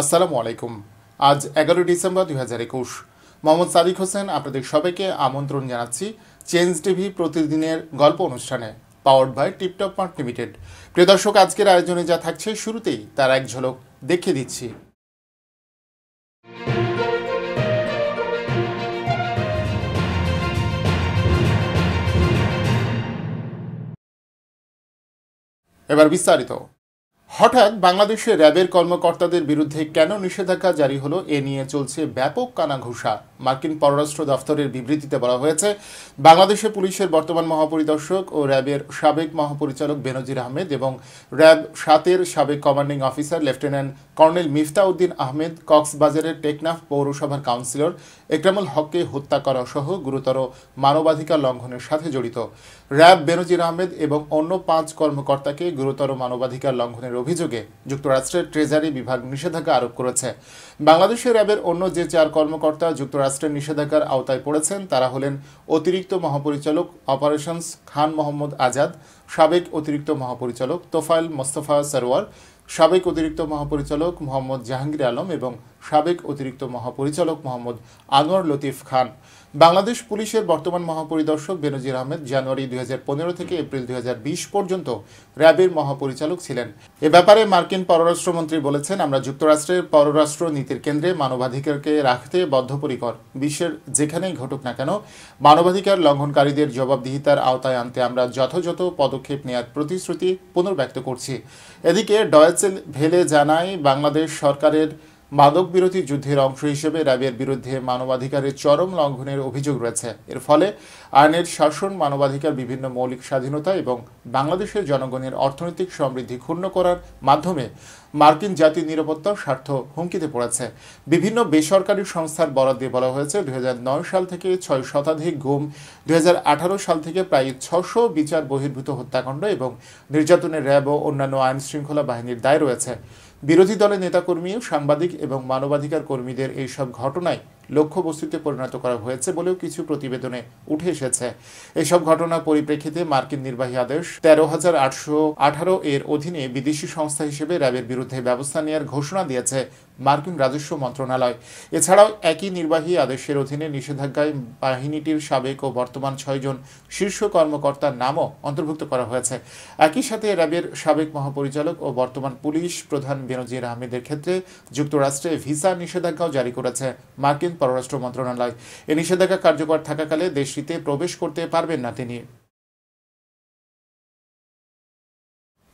আসসালামু আলাইকুম আজ এগারো ডিসেম্বর দুই হাজার একুশ মোহাম্মদ সাদিক হোসেন আপনাদের সবাইকে আমন্ত্রণ জানাচ্ছি চেঞ্জ টিভি প্রতিদিনের গল্প অনুষ্ঠানে powered by Tiptop Mart Limited প্রিয় দর্শক আজকের আয়োজনে যা থাকছে শুরুতেই তার এক ঝলক দেখিয়ে দিচ্ছি এবার বিস্তারিত হঠাৎ বাংলাদেশে র্যাবের কর্মকর্তাদের বিরুদ্ধে কেন নিষেধাজ্ঞা জারি হলো এ নিয়ে চলছে ব্যাপক কানাঘুষা মার্কিন পররাষ্ট্র দফতরের বিবৃতিতে বলা হয়েছে বাংলাদেশে পুলিশের বর্তমান মহাপরিদর্শক ও র্যাবের সাবেক মহাপরিচালক বেনজির আহমেদ এবং র্যাব সাতের সাবেক commanding officer lieutenant colonel Miftauddin Ahmed কক্সবাজারের টেকনাফ পৌরসভার কাউন্সিলর একরামুল হককে হত্যা করা সহ গুরুতর মানবাধিকার লঙ্ঘনের সাথে জড়িত র্যাব বেনজির আহমেদ এবং অন্য পাঁচ কর্মকর্তাকে গুরুতর মানবাধিকার লঙ্ঘনের অভিযোগে যুক্তরাষ্ট্রের ট্রেজারি বিভাগ নিষেধাজ্ঞা আরোপ করেছে বাংলাদেশের র্যাবের অন্য যে চার কর্মকর্তা যুক্তরাষ্ট্র রাষ্ট্রের নিষেধাজ্ঞার আওতায় পড়েছেন তারা হলেন অতিরিক্ত মহাপরিচালক অপারেশনস খান মোহাম্মদ আজাদ সাবেক অতিরিক্ত মহাপরিচালক তোফাইল মোস্তফা সরওয়ার সাবেক অতিরিক্ত মহাপরিচালক মোহাম্মদ জাহাঙ্গীর আলম এবং সাবেক অতিরিক্ত মহাপরিচালক মোহাম্মদ আনোয়ার লতিফ খান বাংলাদেশ পুলিশের বর্তমান মহাপরিদর্শক বেনজির আহমেদ জানুয়ারি দুই থেকে এপ্রিল দুই পর্যন্ত র্যাবের মহাপরিচালক ছিলেন এ ব্যাপারে মার্কিন পররাষ্ট্রমন্ত্রী বলেছেন আমরা যুক্তরাষ্ট্রের পররাষ্ট্র নীতির কেন্দ্রে মানবাধিকারকে রাখতে বদ্ধপরিকর বিশ্বের যেখানেই ঘটুক না কেন মানবাধিকার লঙ্ঘনকারীদের জবাবদিহিতার আওতায় আনতে আমরা যথাযথ পদ পদক্ষেপ নেয়ার প্রতিশ্রুতি পুনর্ব্যক্ত করছি এদিকে ডয়েচেল ভেলে জানায় বাংলাদেশ সরকারের মাদক বিরোধী যুদ্ধের অংশ হিসেবে র্যাবের বিরুদ্ধে মানবাধিকারের চরম লঙ্ঘনের অভিযোগ রয়েছে এর ফলে আইনের শাসন মানবাধিকার বিভিন্ন মৌলিক স্বাধীনতা এবং বাংলাদেশের জনগণের অর্থনৈতিক সমৃদ্ধি ক্ষুণ্ণ করার মাধ্যমে মার্কিন জাতির নিরাপত্তা স্বার্থ হুমকিতে পড়েছে বিভিন্ন বেসরকারি সংস্থার বরাদ দিয়ে বলা হয়েছে দু সাল থেকে ছয় শতাধিক গুম দু সাল থেকে প্রায় ছশো বিচার বহির্ভূত হত্যাকাণ্ড এবং নির্যাতনের র্যাব ও অন্যান্য আইন শৃঙ্খলা বাহিনীর দায় রয়েছে বিরোধী দলের নেতাকর্মী সাংবাদিক এবং মানবাধিকার কর্মীদের এইসব ঘটনায় লক্ষ্যবস্তুতে পরিণত করা হয়েছে বলেও কিছু প্রতিবেদনে উঠে এসেছে এসব ঘটনা পরিপ্রেক্ষিতে মার্কিন নির্বাহী আদেশ তেরো হাজার আটশো আঠারো এর অধীনে বিদেশি সংস্থা হিসেবে র্যাবের বিরুদ্ধে ব্যবস্থা নেওয়ার ঘোষণা দিয়েছে মার্কিন রাজস্ব মন্ত্রণালয় এছাড়াও একই নির্বাহী আদেশের অধীনে নিষেধাজ্ঞায় বাহিনীটির সাবেক ও বর্তমান ছয়জন শীর্ষ কর্মকর্তার নামও অন্তর্ভুক্ত করা হয়েছে একই সাথে র্যাবের সাবেক মহাপরিচালক ও বর্তমান পুলিশ প্রধান বেনজির আহমেদের ক্ষেত্রে যুক্তরাষ্ট্রে ভিসা নিষেধাজ্ঞাও জারি করেছে মার্কিন বলেছেন পররাষ্ট্র মন্ত্রণালয় এ নিষেধাজ্ঞা কার্যকর থাকাকালে দেশটিতে প্রবেশ করতে পারবেন না তিনি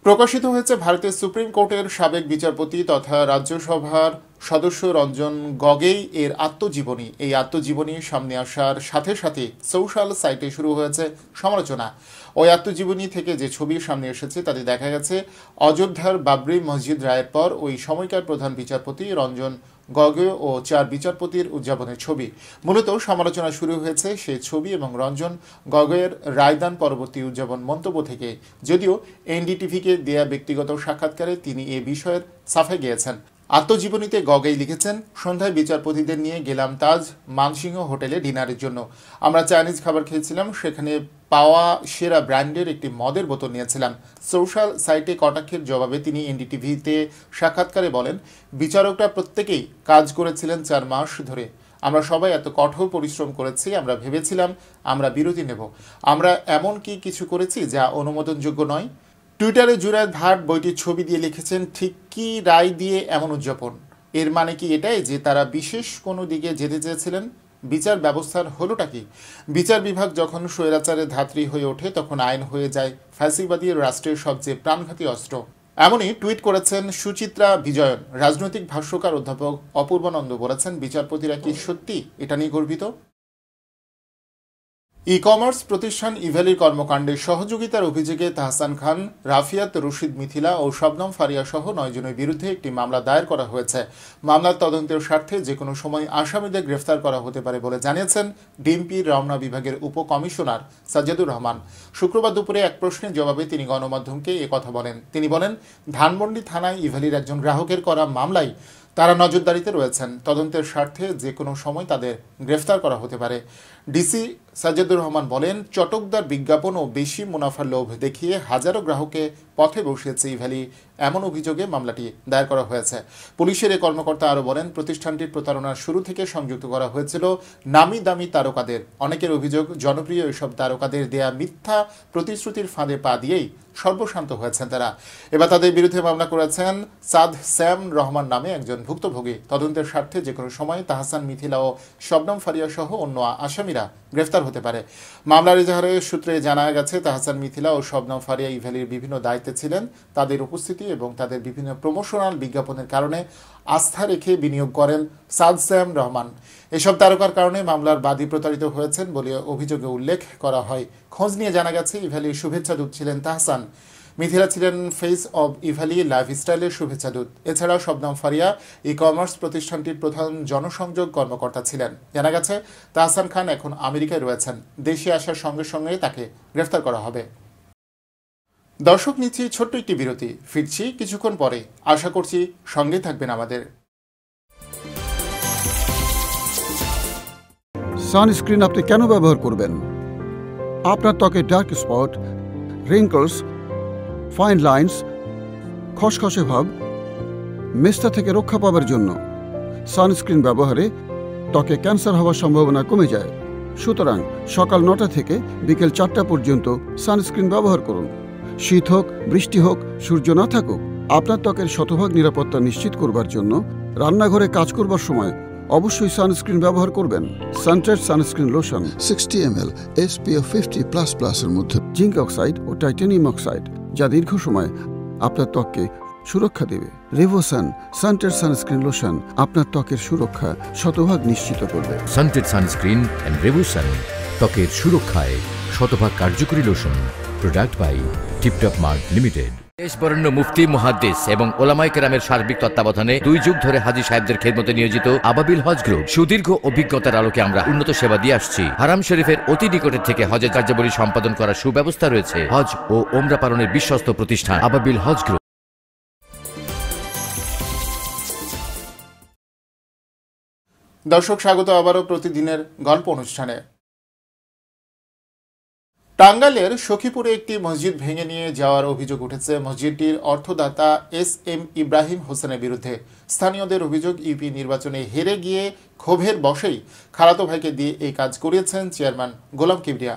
প্রকাশিত হয়েছে ভারতের সুপ্রিম কোর্টের সাবেক বিচারপতি তথা রাজ্যসভার সদস্য রঞ্জন গগেই এর আত্মজীবনী এই আত্মজীবনী সামনে আসার সাথে সাথে সোশ্যাল সাইটে শুরু হয়েছে সমালোচনা ওই আত্মজীবনী থেকে যে ছবি সামনে এসেছে তাতে দেখা গেছে অযোধ্যার বাবরি মসজিদ রায়ের পর ওই সময়কার প্রধান বিচারপতি রঞ্জন গগে ও চার বিচারপতির উদযাপনের ছবি মূলত সমালোচনা শুরু হয়েছে সেই ছবি এবং রঞ্জন গগৈয়ের রায়দান পরবর্তী উদযাপন মন্তব্য থেকে যদিও এনডিটিভিকে দেয়া ব্যক্তিগত সাক্ষাৎকারে তিনি এ বিষয়ের সাফে গিয়েছেন আত্মজীবনীতে গগৈ লিখেছেন সন্ধ্যায় বিচারপতিদের নিয়ে গেলাম তাজ মানসিংহ হোটেলে ডিনারের জন্য আমরা চাইনিজ খাবার খেয়েছিলাম সেখানে পাওয়া সেরা ব্র্যান্ডের একটি মদের বোতল নিয়েছিলাম সোশ্যাল সাইটে কটাক্ষের জবাবে তিনি এনডিটিভিতে সাক্ষাৎকারে বলেন বিচারকরা প্রত্যেকেই কাজ করেছিলেন চার মাস ধরে আমরা সবাই এত কঠোর পরিশ্রম করেছি আমরা ভেবেছিলাম আমরা বিরতি নেব আমরা এমন কি কিছু করেছি যা অনুমোদনযোগ্য নয় টুইটারে জুরায়দ ভাট বইটির ছবি দিয়ে লিখেছেন ঠিক কি রায় দিয়ে এমন উদযাপন এর মানে কি এটাই যে তারা বিশেষ কোনো দিকে যেতে চেয়েছিলেন বিচার ব্যবস্থার হলোটা কি বিচার বিভাগ যখন স্বৈরাচারের ধাত্রী হয়ে ওঠে তখন আইন হয়ে যায় ফ্যাসিবাদী রাষ্ট্রের সবচেয়ে প্রাণঘাতী অস্ত্র এমনই টুইট করেছেন সুচিত্রা বিজয়ন রাজনৈতিক ভাষ্যকার অধ্যাপক অপূর্বানন্দ বলেছেন বিচারপতিরা কি সত্যি এটা নিয়ে গর্বিত ই কমার্স প্রতিষ্ঠান ইভ্যালির কর্মকাণ্ডে সহযোগিতার অভিযোগে তাহসান খান রাফিয়াত রশিদ মিথিলা ও শবনম ফারিয়া সহ নয়জনের বিরুদ্ধে একটি মামলা দায়ের করা হয়েছে মামলার তদন্তের স্বার্থে যে কোনো সময় আসামিদের গ্রেফতার করা হতে পারে বলে জানিয়েছেন ডিএমপির রমনা বিভাগের উপকমিশনার সাজ্জাদুর রহমান শুক্রবার দুপুরে এক প্রশ্নের জবাবে তিনি গণমাধ্যমকে কথা বলেন তিনি বলেন ধানমন্ডি থানায় ইভ্যালির একজন গ্রাহকের করা মামলায় তারা নজরদারিতে রয়েছেন তদন্তের স্বার্থে যে কোনো সময় তাদের গ্রেফতার করা হতে পারে ডিসি সাজেদুর রহমান বলেন চটকদার বিজ্ঞাপন ও বেশি মুনাফার লোভ দেখিয়ে হাজারো গ্রাহকে পথে বসিয়েছে ইভ্যালি এমন অভিযোগে মামলাটি দায়ের করা হয়েছে পুলিশের এ কর্মকর্তা আরও বলেন প্রতিষ্ঠানটির প্রতারণার শুরু থেকে সংযুক্ত করা হয়েছিল নামি দামি তারকাদের অনেকের অভিযোগ জনপ্রিয় এসব তারকাদের দেয়া মিথ্যা প্রতিশ্রুতির ফাঁদে পা দিয়েই সর্বশান্ত হয়েছেন তারা এবার তাদের বিরুদ্ধে মামলা করেছেন সাদ স্যাম রহমান নামে একজন ভুক্তভোগী তদন্তের স্বার্থে যে কোনো সময় তাহাসান মিথিলা ও শবনম ফারিয়া সহ অন্য আসামিরা গ্রেফতার হতে পারে মামলার এজাহারে সূত্রে জানা গেছে তাহসান মিথিলা ও শবনম ফারিয়া ইভ্যালির বিভিন্ন দায়িত্বে ছিলেন তাদের উপস্থিতি এবং তাদের বিভিন্ন প্রমোশনাল বিজ্ঞাপনের কারণে আস্থা রেখে বিনিয়োগ করেন সাদসাম রহমান এসব তারকার কারণে মামলার বাদী প্রতারিত হয়েছেন বলে অভিযোগে উল্লেখ করা হয় খোঁজ নিয়ে জানা গেছে ইভ্যালির শুভেচ্ছা দূত ছিলেন তাহসান মিথিলা ছিলেন ফেস অব ইভালি লাইফস্টাইলের দূত এছাড়াও শবনাম ফারিয়া ই কমার্স প্রতিষ্ঠানটির প্রধান জনসংযোগ কর্মকর্তা ছিলেন জানা গেছে তাহসান খান এখন আমেরিকায় রয়েছেন দেশে আসার সঙ্গে সঙ্গে তাকে গ্রেফতার করা হবে দর্শক নিচ্ছি ছোট্ট একটি বিরতি ফিরছি কিছুক্ষণ পরে আশা করছি সঙ্গে থাকবেন আমাদের সানস্ক্রিন আপনি কেন ব্যবহার করবেন আপনার ত্বকে dark spot wrinkles fine lines খসখসে ভাব মেস্তা থেকে রক্ষা পাবার জন্য সানস্ক্রিন ব্যবহারে ত্বকে ক্যান্সার হওয়ার সম্ভাবনা কমে যায় সুতরাং সকাল নটা থেকে বিকেল চারটা পর্যন্ত সানস্ক্রিন ব্যবহার করুন শীত হোক বৃষ্টি হোক সূর্য না থাকুক আপনার ত্বকের শতভাগ নিরাপত্তা নিশ্চিত করবার জন্য রান্নাঘরে কাজ করবার সময় অবশ্যই সানস্ক্রিন ব্যবহার করবেন সানটেড sunscreen lotion sixty M L SPF fifty plus প্লাসের মধ্যে জিঙ্ক অক্সাইড ও টাইটেনিয়াম অক্সাইড যা দীর্ঘ সময় আপনার ত্বককে সুরক্ষা দেবে রেভোসান সানটেড সানস্ক্রিন লোশন আপনার ত্বকের সুরক্ষা শতভাগ নিশ্চিত করবে সানটেড সানস্ক্রিন অ্যান্ড রেভোসান ত্বকের সুরক্ষায় শতভাগ কার্যকরী lotion product by Tiptop Mark Limited দেশবরণ্য মুফতি মুহাদ্দিস এবং ওলামাই কেরামের সার্বিক তত্ত্বাবধানে দুই যুগ ধরে হাজি সাহেবদের খেদমতে নিয়োজিত আবাবিল হজ গ্রুপ সুদীর্ঘ অভিজ্ঞতার আলোকে আমরা উন্নত সেবা দিয়ে আসছি হারাম শরীফের অতি নিকটের থেকে হজের কার্যাবলী সম্পাদন করার সুব্যবস্থা রয়েছে হজ ও ওমরা পালনের বিশ্বস্ত প্রতিষ্ঠান আবাবিল হজ গ্রুপ দর্শক স্বাগত আবারও প্রতিদিনের গল্প অনুষ্ঠানে টাঙ্গাইলের সখীপুরে একটি মসজিদ ভেঙে নিয়ে যাওয়ার অভিযোগ উঠেছে মসজিদটির অর্থদাতা এস এম ইব্রাহিম হোসেনের বিরুদ্ধে স্থানীয়দের অভিযোগ ইউপি নির্বাচনে হেরে গিয়ে ক্ষোভের বশেই খারাতো ভাইকে দিয়ে এই কাজ করিয়েছেন চেয়ারম্যান গোলাম কিবরিয়া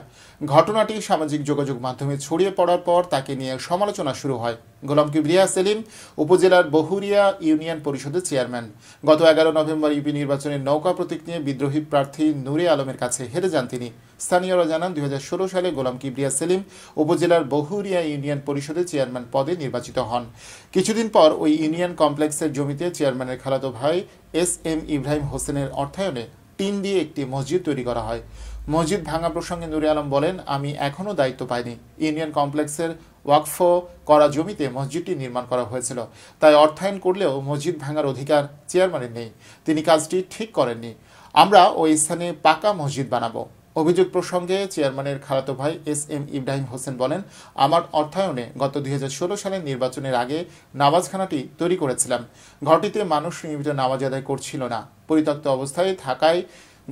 ঘটনাটি সামাজিক যোগাযোগ মাধ্যমে ছড়িয়ে পড়ার পর তাকে নিয়ে সমালোচনা শুরু হয় গোলাম কিবরিয়া সেলিম উপজেলার বহুরিয়া ইউনিয়ন পরিষদের চেয়ারম্যান গত এগারো নভেম্বর ইউপি নির্বাচনের নৌকা প্রতীক নিয়ে বিদ্রোহী প্রার্থী নুরে আলমের কাছে হেরে যান তিনি স্থানীয়রা জানান দুই সালে গোলাম কিবরিয়া সেলিম উপজেলার বহুরিয়া ইউনিয়ন পরিষদের চেয়ারম্যান পদে নির্বাচিত হন কিছুদিন পর ওই ইউনিয়ন কমপ্লেক্সের জমিতে চেয়ারম্যানের খালাতো ভাই এস এম ইব্রাহিম হোসেনের অর্থায়নে টিন দিয়ে একটি মসজিদ তৈরি করা হয় মসজিদ ভাঙা প্রসঙ্গে নুরে আলম বলেন আমি এখনও দায়িত্ব পাইনি ইউনিয়ন কমপ্লেক্সের ওয়াকফ করা জমিতে মসজিদটি নির্মাণ করা হয়েছিল তাই অর্থায়ন করলেও মসজিদ ভাঙার অধিকার চেয়ারম্যানের নেই তিনি কাজটি ঠিক করেননি আমরা ওই স্থানে পাকা মসজিদ বানাবো অভিযোগ প্রসঙ্গে চেয়ারম্যানের খালাতো ভাই এস এম ইব্রাহিম হোসেন বলেন আমার অর্থায়নে গত দুই সালের নির্বাচনের আগে নামাজখানাটি তৈরি করেছিলাম ঘরটিতে মানুষ নিয়মিত নামাজ আদায় করছিল না পরিত্যক্ত অবস্থায় থাকায়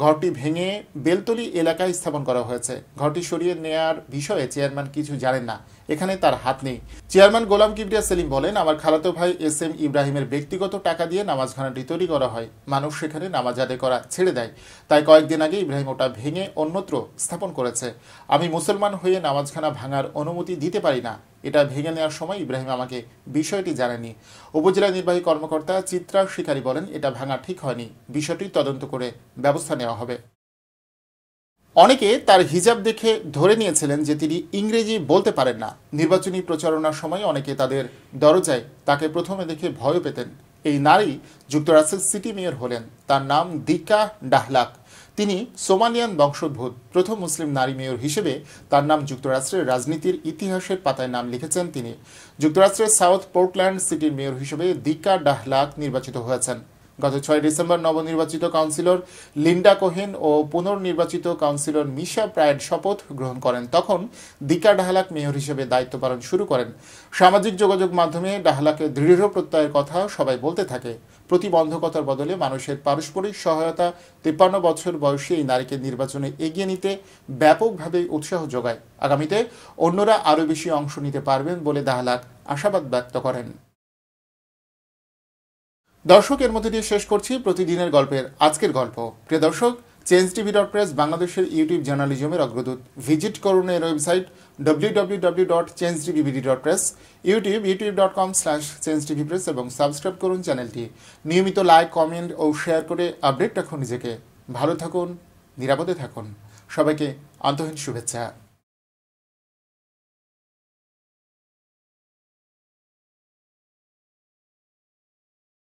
ঘরটি ভেঙে বেলতলি এলাকায় স্থাপন করা হয়েছে ঘরটি সরিয়ে নেয়ার বিষয়ে চেয়ারম্যান কিছু জানেন না এখানে তার হাত নেই চেয়ারম্যান গোলাম কিবরিয়া সেলিম বলেন আমার খালাতো ভাই এস এম ইব্রাহিমের ব্যক্তিগত টাকা দিয়ে নামাজখানাটি তৈরি করা হয় মানুষ সেখানে নামাজ আদায় করা ছেড়ে দেয় তাই কয়েকদিন আগে ইব্রাহিম ওটা ভেঙে অন্যত্র স্থাপন করেছে আমি মুসলমান হয়ে নামাজখানা ভাঙার অনুমতি দিতে পারি না এটা ভেঙে নেওয়ার সময় ইব্রাহিম আমাকে বিষয়টি জানেনি উপজেলা নির্বাহী কর্মকর্তা চিত্রা শিকারী বলেন এটা ভাঙা ঠিক হয়নি বিষয়টি তদন্ত করে ব্যবস্থা নেওয়া হবে অনেকে তার হিজাব দেখে ধরে নিয়েছিলেন যে তিনি ইংরেজি বলতে পারেন না নির্বাচনী প্রচারণার সময় অনেকে তাদের দরজায় তাকে প্রথমে দেখে ভয় পেতেন এই নারী যুক্তরাষ্ট্রের সিটি মেয়র হলেন তার নাম দিকা ডাহলাক তিনি সোমালিয়ান বংশোদ্ভূত প্রথম মুসলিম নারী মেয়র হিসেবে তার নাম যুক্তরাষ্ট্রের রাজনীতির ইতিহাসের পাতায় নাম লিখেছেন তিনি যুক্তরাষ্ট্রের সাউথ পোর্টল্যান্ড সিটির মেয়র হিসেবে দিকা ডাহলাক নির্বাচিত হয়েছেন গত ছয় ডিসেম্বর নবনির্বাচিত কাউন্সিলর লিন্ডা কোহেন ও পুনর্নির্বাচিত কাউন্সিলর মিশা প্রায়ের শপথ গ্রহণ করেন তখন দিকা ডাহালাক মেয়র হিসেবে দায়িত্ব পালন শুরু করেন সামাজিক যোগাযোগ মাধ্যমে ডাহালাকে দৃঢ় প্রত্যয়ের কথা সবাই বলতে থাকে প্রতিবন্ধকতার বদলে মানুষের পারস্পরিক সহায়তা তিপ্পান্ন বছর বয়সী এই নারীকে নির্বাচনে এগিয়ে নিতে ব্যাপকভাবে উৎসাহ যোগায় আগামীতে অন্যরা আরও বেশি অংশ নিতে পারবেন বলে দাহলাক আশাবাদ ব্যক্ত করেন দর্শক এর মধ্যে দিয়ে শেষ করছি প্রতিদিনের গল্পের আজকের গল্প প্রিয় দর্শক চেঞ্জ টিভি ডট প্রেস বাংলাদেশের ইউটিউব জার্নালিজমের অগ্রদূত ভিজিট করুন এর website W W W dot Change TV dot press YouTube YouTube dot com slash Change TV press এবং সাবস্ক্রাইব করুন চ্যানেলটি নিয়মিত লাইক কমেন্ট ও শেয়ার করে আপডেট রাখুন নিজেকে ভালো থাকুন নিরাপদে থাকুন সবাইকে আন্তহীন শুভেচ্ছা